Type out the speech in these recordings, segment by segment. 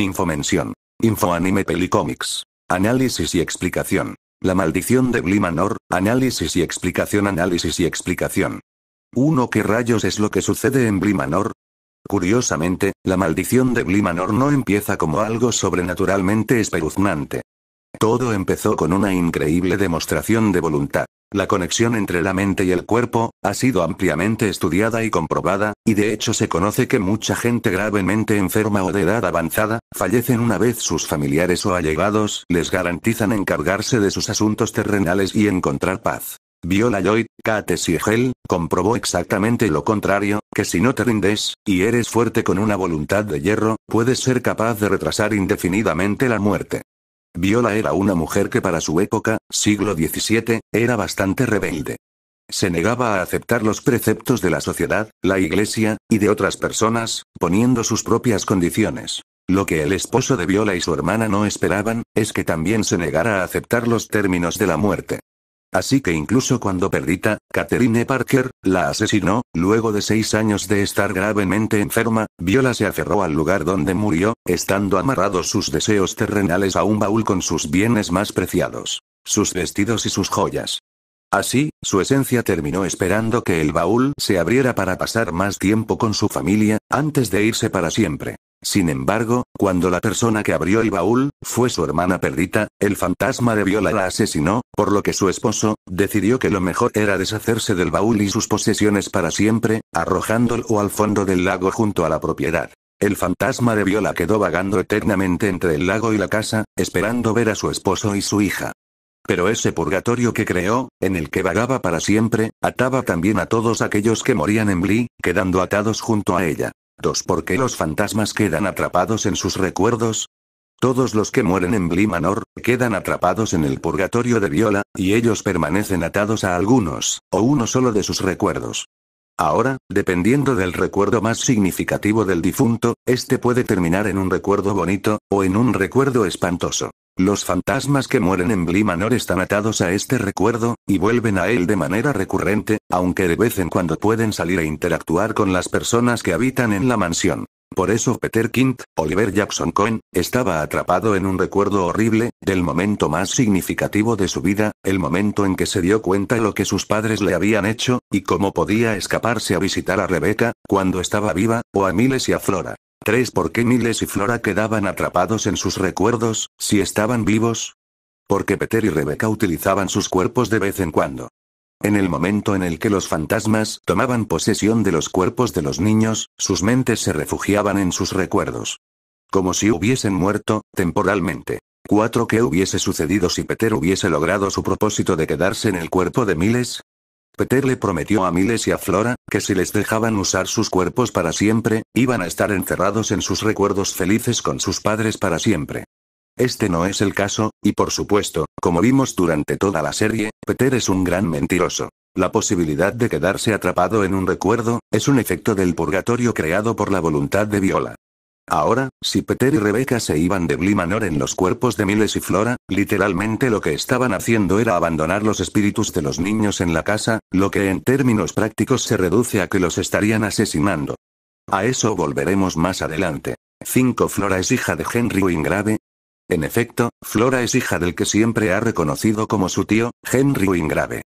Info-mención. Infoanime pelicómics Análisis y explicación. La maldición de Blimanor, análisis y explicación, análisis y explicación. ¿Uno ¿Qué rayos es lo que sucede en Blimanor? Curiosamente, la maldición de Blimanor no empieza como algo sobrenaturalmente espeluznante. Todo empezó con una increíble demostración de voluntad. La conexión entre la mente y el cuerpo, ha sido ampliamente estudiada y comprobada, y de hecho se conoce que mucha gente gravemente enferma o de edad avanzada, fallecen una vez sus familiares o allegados les garantizan encargarse de sus asuntos terrenales y encontrar paz. Viola Lloyd, y Siegel, comprobó exactamente lo contrario, que si no te rindes, y eres fuerte con una voluntad de hierro, puedes ser capaz de retrasar indefinidamente la muerte. Viola era una mujer que para su época, siglo XVII, era bastante rebelde. Se negaba a aceptar los preceptos de la sociedad, la iglesia, y de otras personas, poniendo sus propias condiciones. Lo que el esposo de Viola y su hermana no esperaban, es que también se negara a aceptar los términos de la muerte. Así que incluso cuando Perdita, Catherine Parker, la asesinó, luego de seis años de estar gravemente enferma, Viola se aferró al lugar donde murió, estando amarrados sus deseos terrenales a un baúl con sus bienes más preciados. Sus vestidos y sus joyas. Así, su esencia terminó esperando que el baúl se abriera para pasar más tiempo con su familia, antes de irse para siempre. Sin embargo, cuando la persona que abrió el baúl, fue su hermana perdita, el fantasma de Viola la asesinó, por lo que su esposo, decidió que lo mejor era deshacerse del baúl y sus posesiones para siempre, arrojándolo al fondo del lago junto a la propiedad. El fantasma de Viola quedó vagando eternamente entre el lago y la casa, esperando ver a su esposo y su hija. Pero ese purgatorio que creó, en el que vagaba para siempre, ataba también a todos aquellos que morían en bli, quedando atados junto a ella. 2. ¿Por qué los fantasmas quedan atrapados en sus recuerdos? Todos los que mueren en Blimanor, quedan atrapados en el purgatorio de Viola, y ellos permanecen atados a algunos, o uno solo de sus recuerdos. Ahora, dependiendo del recuerdo más significativo del difunto, este puede terminar en un recuerdo bonito, o en un recuerdo espantoso. Los fantasmas que mueren en Blimanor están atados a este recuerdo, y vuelven a él de manera recurrente, aunque de vez en cuando pueden salir e interactuar con las personas que habitan en la mansión. Por eso Peter Kint, Oliver Jackson Cohen, estaba atrapado en un recuerdo horrible, del momento más significativo de su vida, el momento en que se dio cuenta lo que sus padres le habían hecho, y cómo podía escaparse a visitar a Rebecca, cuando estaba viva, o a Miles y a Flora. 3. ¿Por qué Miles y Flora quedaban atrapados en sus recuerdos, si estaban vivos? Porque Peter y Rebecca utilizaban sus cuerpos de vez en cuando. En el momento en el que los fantasmas tomaban posesión de los cuerpos de los niños, sus mentes se refugiaban en sus recuerdos. Como si hubiesen muerto, temporalmente. 4. ¿Qué hubiese sucedido si Peter hubiese logrado su propósito de quedarse en el cuerpo de Miles? Peter le prometió a Miles y a Flora, que si les dejaban usar sus cuerpos para siempre, iban a estar encerrados en sus recuerdos felices con sus padres para siempre. Este no es el caso, y por supuesto, como vimos durante toda la serie, Peter es un gran mentiroso. La posibilidad de quedarse atrapado en un recuerdo, es un efecto del purgatorio creado por la voluntad de Viola. Ahora, si Peter y Rebecca se iban de Blimanor en los cuerpos de Miles y Flora, literalmente lo que estaban haciendo era abandonar los espíritus de los niños en la casa, lo que en términos prácticos se reduce a que los estarían asesinando. A eso volveremos más adelante. 5. Flora es hija de Henry Wingrave. En efecto, Flora es hija del que siempre ha reconocido como su tío, Henry Wingrave.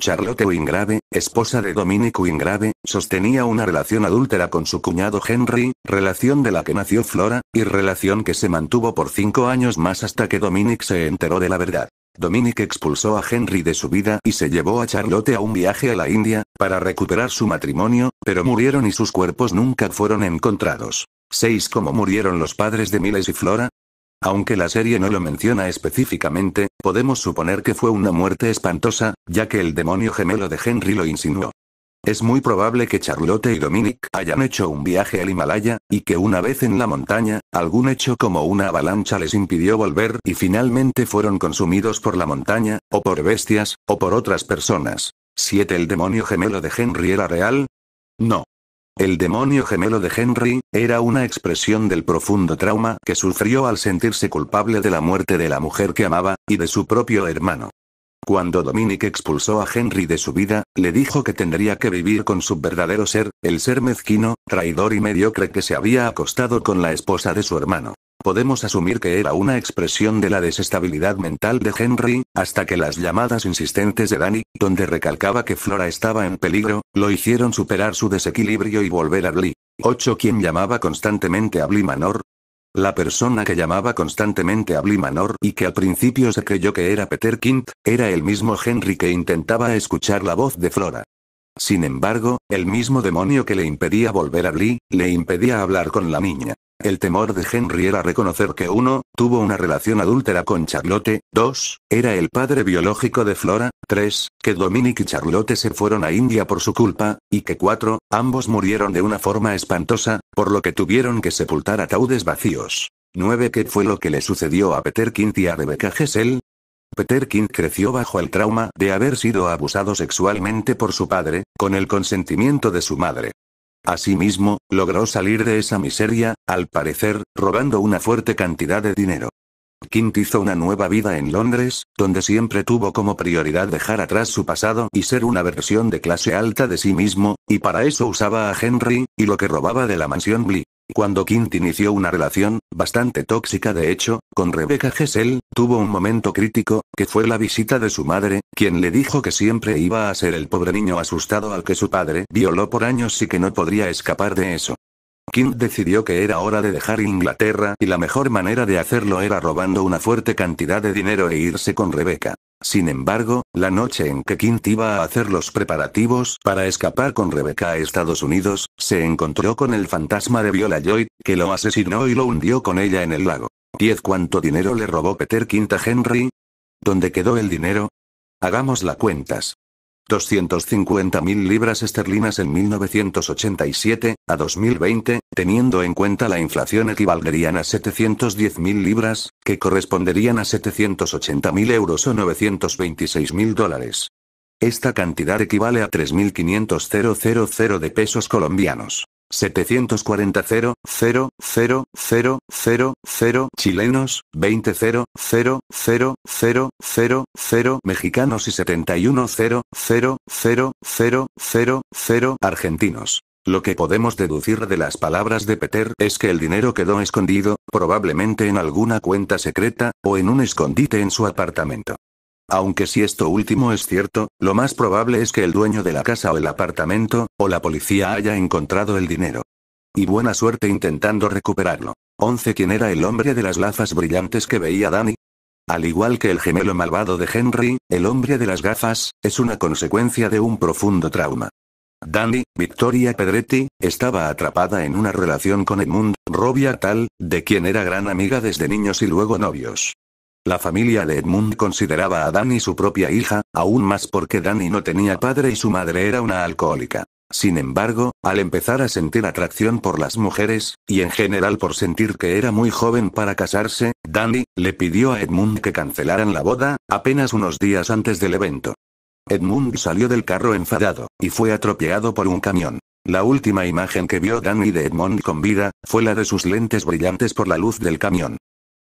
Charlotte Wingrave, esposa de Dominic Wingrave, sostenía una relación adúltera con su cuñado Henry, relación de la que nació Flora, y relación que se mantuvo por cinco años más hasta que Dominic se enteró de la verdad. Dominic expulsó a Henry de su vida y se llevó a Charlotte a un viaje a la India, para recuperar su matrimonio, pero murieron y sus cuerpos nunca fueron encontrados. 6. ¿Cómo murieron los padres de Miles y Flora? Aunque la serie no lo menciona específicamente, podemos suponer que fue una muerte espantosa, ya que el demonio gemelo de Henry lo insinuó. Es muy probable que Charlotte y Dominic hayan hecho un viaje al Himalaya, y que una vez en la montaña, algún hecho como una avalancha les impidió volver y finalmente fueron consumidos por la montaña, o por bestias, o por otras personas. 7. El demonio gemelo de Henry era real, no. El demonio gemelo de Henry, era una expresión del profundo trauma que sufrió al sentirse culpable de la muerte de la mujer que amaba, y de su propio hermano. Cuando Dominic expulsó a Henry de su vida, le dijo que tendría que vivir con su verdadero ser, el ser mezquino, traidor y mediocre que se había acostado con la esposa de su hermano. Podemos asumir que era una expresión de la desestabilidad mental de Henry, hasta que las llamadas insistentes de Danny, donde recalcaba que Flora estaba en peligro, lo hicieron superar su desequilibrio y volver a Bly. 8. ¿Quién llamaba constantemente a Bly Manor, la persona que llamaba constantemente a Bly Manor y que al principio se creyó que era Peter Kint, era el mismo Henry que intentaba escuchar la voz de Flora. Sin embargo, el mismo demonio que le impedía volver a Bly, le impedía hablar con la niña. El temor de Henry era reconocer que 1. Tuvo una relación adúltera con Charlotte, 2. Era el padre biológico de Flora, 3. Que Dominic y Charlotte se fueron a India por su culpa, y que 4. Ambos murieron de una forma espantosa, por lo que tuvieron que sepultar ataúdes vacíos. 9. ¿Qué fue lo que le sucedió a Peter Quint y a Rebecca Gessel? Peter King creció bajo el trauma de haber sido abusado sexualmente por su padre, con el consentimiento de su madre. Asimismo, logró salir de esa miseria, al parecer, robando una fuerte cantidad de dinero. Quint hizo una nueva vida en Londres, donde siempre tuvo como prioridad dejar atrás su pasado y ser una versión de clase alta de sí mismo, y para eso usaba a Henry, y lo que robaba de la mansión Blee. Cuando Quint inició una relación, bastante tóxica de hecho, con Rebecca Gessel, tuvo un momento crítico, que fue la visita de su madre, quien le dijo que siempre iba a ser el pobre niño asustado al que su padre violó por años y que no podría escapar de eso. Quint decidió que era hora de dejar Inglaterra y la mejor manera de hacerlo era robando una fuerte cantidad de dinero e irse con Rebecca. Sin embargo, la noche en que Quint iba a hacer los preparativos para escapar con Rebecca a Estados Unidos, se encontró con el fantasma de Viola Joy, que lo asesinó y lo hundió con ella en el lago. ¿Diez ¿Cuánto dinero le robó Peter Quint a Henry? ¿Dónde quedó el dinero? Hagamos la cuentas. 250.000 libras esterlinas en 1987, a 2020, teniendo en cuenta la inflación equivaldrían a 710.000 libras, que corresponderían a 780.000 euros o 926.000 dólares. Esta cantidad equivale a 3.500.000 de pesos colombianos. 740 0 0 0 0 0 chilenos, 20 0 0 0 0 0 0 mexicanos y 71 0 0 0 0 0 0 argentinos. Lo que podemos deducir de las palabras de Peter es que el dinero quedó escondido, probablemente en alguna cuenta secreta, o en un escondite en su apartamento. Aunque si esto último es cierto, lo más probable es que el dueño de la casa o el apartamento, o la policía haya encontrado el dinero. Y buena suerte intentando recuperarlo. 11. ¿Quién era el hombre de las gafas brillantes que veía Danny? Al igual que el gemelo malvado de Henry, el hombre de las gafas, es una consecuencia de un profundo trauma. Danny, Victoria Pedretti, estaba atrapada en una relación con Edmund Robia Tal, de quien era gran amiga desde niños y luego novios. La familia de Edmund consideraba a Danny su propia hija, aún más porque Danny no tenía padre y su madre era una alcohólica. Sin embargo, al empezar a sentir atracción por las mujeres, y en general por sentir que era muy joven para casarse, Danny, le pidió a Edmund que cancelaran la boda, apenas unos días antes del evento. Edmund salió del carro enfadado, y fue atropellado por un camión. La última imagen que vio Danny de Edmund con vida, fue la de sus lentes brillantes por la luz del camión.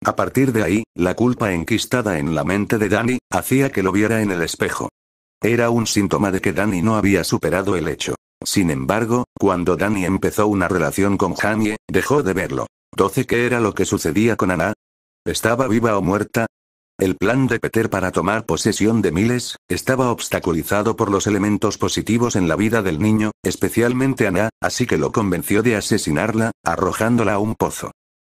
A partir de ahí, la culpa enquistada en la mente de Danny, hacía que lo viera en el espejo. Era un síntoma de que Danny no había superado el hecho. Sin embargo, cuando Danny empezó una relación con Jamie, dejó de verlo. 12. ¿Qué era lo que sucedía con Ana? ¿Estaba viva o muerta? El plan de Peter para tomar posesión de Miles, estaba obstaculizado por los elementos positivos en la vida del niño, especialmente Ana, así que lo convenció de asesinarla, arrojándola a un pozo.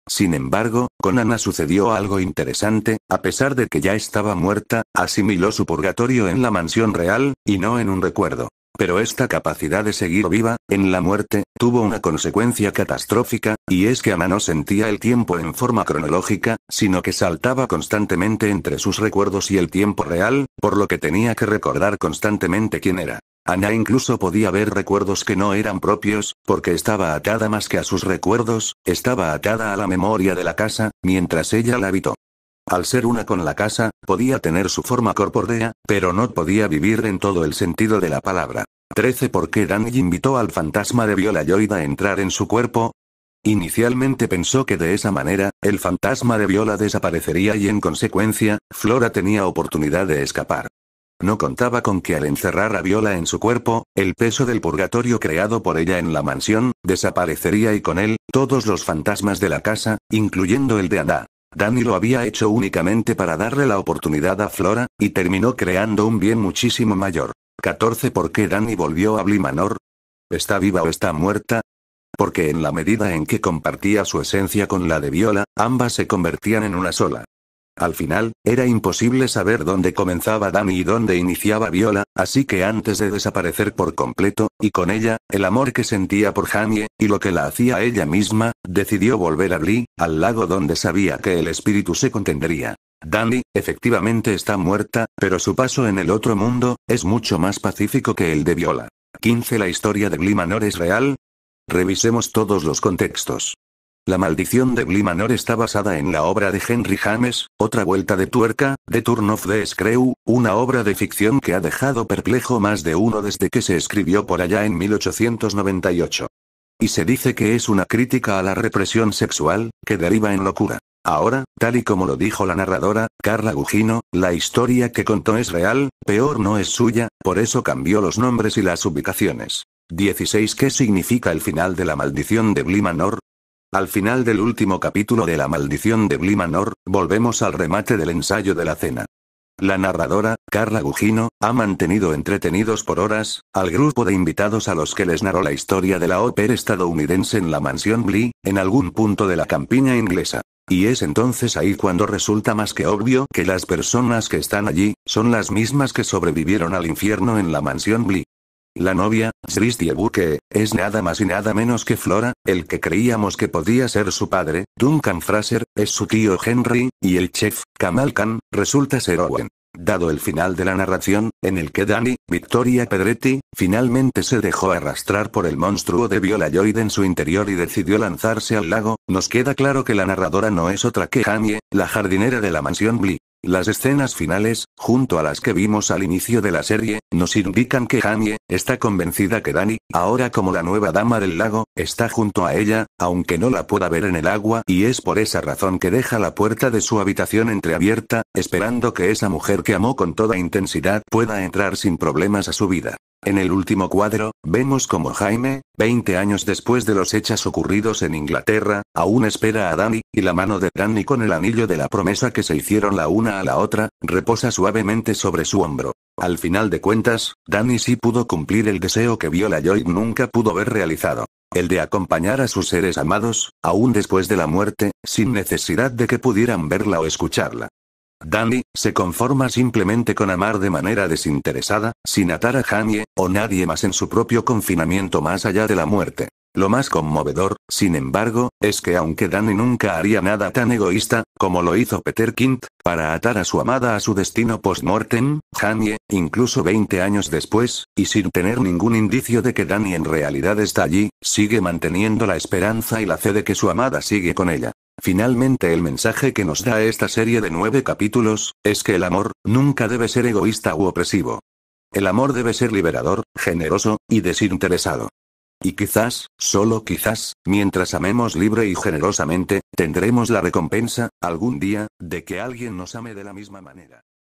Sin embargo, con Ana sucedió algo interesante, a pesar de que ya estaba muerta, asimiló su purgatorio en la mansión real, y no en un recuerdo. Pero esta capacidad de seguir viva, en la muerte, tuvo una consecuencia catastrófica, y es que Ana no sentía el tiempo en forma cronológica, sino que saltaba constantemente entre sus recuerdos y el tiempo real, por lo que tenía que recordar constantemente quién era. Ana incluso podía ver recuerdos que no eran propios, porque estaba atada más que a sus recuerdos, estaba atada a la memoria de la casa, mientras ella la habitó. Al ser una con la casa, podía tener su forma corpórea, pero no podía vivir en todo el sentido de la palabra. 13. ¿Por qué Danny invitó al fantasma de Viola Lloyd a entrar en su cuerpo? Inicialmente pensó que de esa manera, el fantasma de Viola desaparecería y en consecuencia, Flora tenía oportunidad de escapar. No contaba con que al encerrar a Viola en su cuerpo, el peso del purgatorio creado por ella en la mansión, desaparecería y con él, todos los fantasmas de la casa, incluyendo el de Ada. Dani lo había hecho únicamente para darle la oportunidad a Flora, y terminó creando un bien muchísimo mayor. 14. ¿Por qué Dani volvió a Blimanor? ¿Está viva o está muerta? Porque en la medida en que compartía su esencia con la de Viola, ambas se convertían en una sola. Al final, era imposible saber dónde comenzaba Dani y dónde iniciaba Viola, así que antes de desaparecer por completo, y con ella, el amor que sentía por Jamie, y lo que la hacía ella misma, decidió volver a Glee, al lago donde sabía que el espíritu se contendría. Dani, efectivamente está muerta, pero su paso en el otro mundo, es mucho más pacífico que el de Viola. 15. La historia de Glee Manor es real. Revisemos todos los contextos. La maldición de Blimanor está basada en la obra de Henry James, Otra vuelta de tuerca, de Turn of the Screw, una obra de ficción que ha dejado perplejo más de uno desde que se escribió por allá en 1898. Y se dice que es una crítica a la represión sexual, que deriva en locura. Ahora, tal y como lo dijo la narradora, Carla Gugino, la historia que contó es real, peor no es suya, por eso cambió los nombres y las ubicaciones. 16 ¿Qué significa el final de la maldición de Blimanor? Al final del último capítulo de La maldición de Blimanor, volvemos al remate del ensayo de la cena. La narradora, Carla Gugino, ha mantenido entretenidos por horas, al grupo de invitados a los que les narró la historia de la ópera estadounidense en la mansión Blee, en algún punto de la campiña inglesa. Y es entonces ahí cuando resulta más que obvio que las personas que están allí, son las mismas que sobrevivieron al infierno en la mansión Blee. La novia, Christie Buque, es nada más y nada menos que Flora, el que creíamos que podía ser su padre, Duncan Fraser, es su tío Henry, y el chef, Kamal Khan, resulta ser Owen. Dado el final de la narración, en el que Danny, Victoria Pedretti, finalmente se dejó arrastrar por el monstruo de Viola Lloyd en su interior y decidió lanzarse al lago, nos queda claro que la narradora no es otra que Jamie, la jardinera de la mansión Blee. Las escenas finales, junto a las que vimos al inicio de la serie, nos indican que Jamie está convencida que Dani, ahora como la nueva dama del lago, está junto a ella, aunque no la pueda ver en el agua y es por esa razón que deja la puerta de su habitación entreabierta, esperando que esa mujer que amó con toda intensidad pueda entrar sin problemas a su vida. En el último cuadro, vemos como Jaime, 20 años después de los hechos ocurridos en Inglaterra, aún espera a Danny, y la mano de Danny con el anillo de la promesa que se hicieron la una a la otra, reposa suavemente sobre su hombro. Al final de cuentas, Danny sí pudo cumplir el deseo que Viola Joy nunca pudo ver realizado. El de acompañar a sus seres amados, aún después de la muerte, sin necesidad de que pudieran verla o escucharla. Danny, se conforma simplemente con amar de manera desinteresada, sin atar a Jamie, o nadie más en su propio confinamiento más allá de la muerte. Lo más conmovedor, sin embargo, es que aunque Danny nunca haría nada tan egoísta, como lo hizo Peter Kint, para atar a su amada a su destino post-mortem, Janie, incluso 20 años después, y sin tener ningún indicio de que Danny en realidad está allí, sigue manteniendo la esperanza y la fe de que su amada sigue con ella. Finalmente el mensaje que nos da esta serie de nueve capítulos, es que el amor, nunca debe ser egoísta u opresivo. El amor debe ser liberador, generoso, y desinteresado. Y quizás, solo quizás, mientras amemos libre y generosamente, tendremos la recompensa, algún día, de que alguien nos ame de la misma manera.